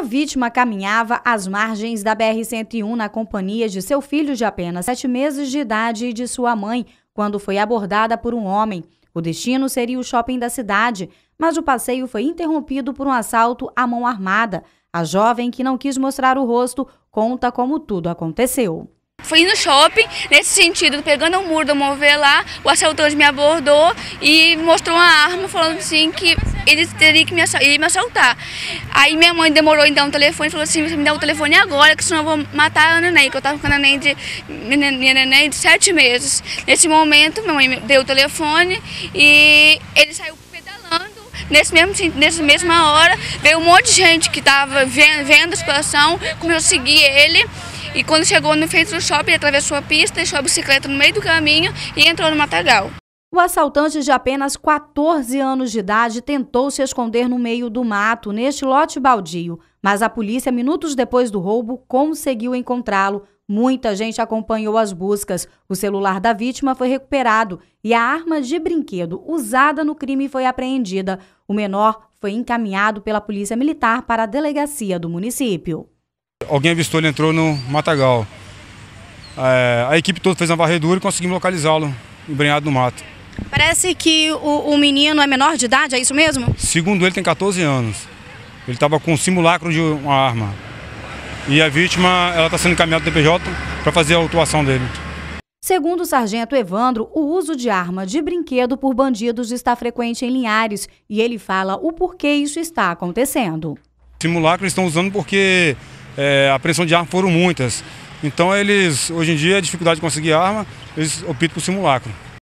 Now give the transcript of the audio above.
A vítima caminhava às margens da BR-101 na companhia de seu filho de apenas sete meses de idade e de sua mãe, quando foi abordada por um homem. O destino seria o shopping da cidade, mas o passeio foi interrompido por um assalto à mão armada. A jovem, que não quis mostrar o rosto, conta como tudo aconteceu. Fui no shopping, nesse sentido, pegando o um muro do mover lá, o assaltante me abordou e mostrou uma arma, falando assim que ele teria que me, ele me assaltar. Aí minha mãe demorou em dar um telefone e falou assim, você me dá o um telefone agora, que senão eu vou matar a neném, que eu tava com a neném de, minha neném de sete meses. Nesse momento, minha mãe deu o telefone e ele saiu pedalando. Nesse mesmo, nessa mesma hora, veio um monte de gente que tava vendo, vendo a situação, começou a seguir ele. E quando chegou no frente do shopping, ele atravessou a pista, deixou a bicicleta no meio do caminho e entrou no matagal. O assaltante de apenas 14 anos de idade tentou se esconder no meio do mato, neste lote baldio, mas a polícia, minutos depois do roubo, conseguiu encontrá-lo. Muita gente acompanhou as buscas. O celular da vítima foi recuperado e a arma de brinquedo usada no crime foi apreendida. O menor foi encaminhado pela Polícia Militar para a delegacia do município. Alguém avistou, ele entrou no matagal. É, a equipe toda fez uma varredura e conseguimos localizá-lo, embrenhado no mato. Parece que o, o menino é menor de idade, é isso mesmo? Segundo ele, tem 14 anos. Ele estava com um simulacro de uma arma. E a vítima está sendo encaminhada do DPJ para fazer a autuação dele. Segundo o sargento Evandro, o uso de arma de brinquedo por bandidos está frequente em Linhares e ele fala o porquê isso está acontecendo. Simulacro eles estão usando porque é, a apreensão de arma foram muitas. Então eles, hoje em dia, a dificuldade de conseguir arma, eles optam por simulacro.